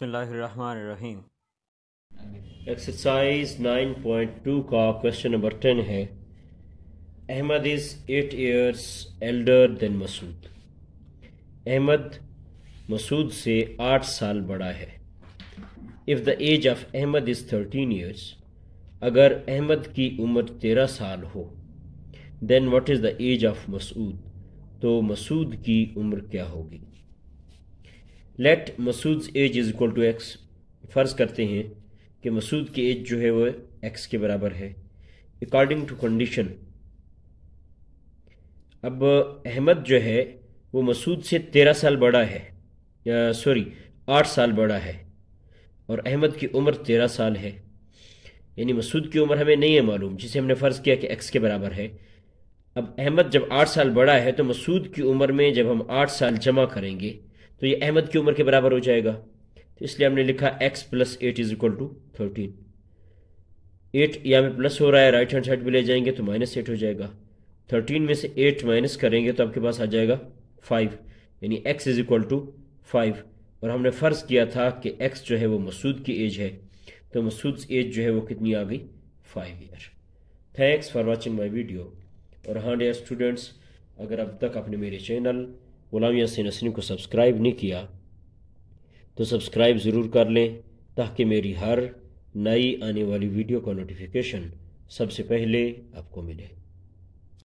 बसमीम एक्सरसाइज 9.2 का question number 10 है Ahmed is eight years elder than Masood Ahmed Masood से आठ साल बड़ा है if the age of Ahmed is thirteen years अगर अहमद की उम्र तेरह साल हो then what is the age of Masood तो मसूद की उम्र क्या होगी let Masood age is equal to x फ़र्ज़ करते हैं कि मसूद की एज जो है वह एक्स के बराबर है अकॉर्डिंग टू कंडीशन अब अहमद जो है वो मसूद से तेरह साल बड़ा है सॉरी आठ साल बड़ा है और अहमद की उम्र तेरह साल है यानी मसूद की उम्र हमें नहीं है मालूम जिसे हमने फ़र्ज़ किया कि एक्स के बराबर है अब अहमद जब आठ साल बड़ा है तो मसूद की उम्र में जब हम आठ साल जमा करेंगे तो ये अहमद की उम्र के बराबर हो जाएगा तो इसलिए हमने लिखा x plus eight is equal to thirteen eight यहाँ पे प्लस हो रहा है राइट हैंड साइड भी ले जाएंगे तो माइनस एट हो जाएगा थर्टीन में से एट माइनस करेंगे तो आपके पास आ जाएगा फाइव यानी x is equal to five और हमने फ़र्ज़ किया था कि एक्स जो है वो मसूद की एज है तो मसूद एज जो है वो कितनी आ गई five year thanks for watching my video और हाँ डेयर स्टूडेंट्स अगर अब तक आपने मेरे चैनल गुलाम यासिन नसीम को सब्सक्राइब नहीं किया तो सब्सक्राइब ज़रूर कर लें ताकि मेरी हर नई आने वाली वीडियो का नोटिफिकेशन सबसे पहले आपको मिले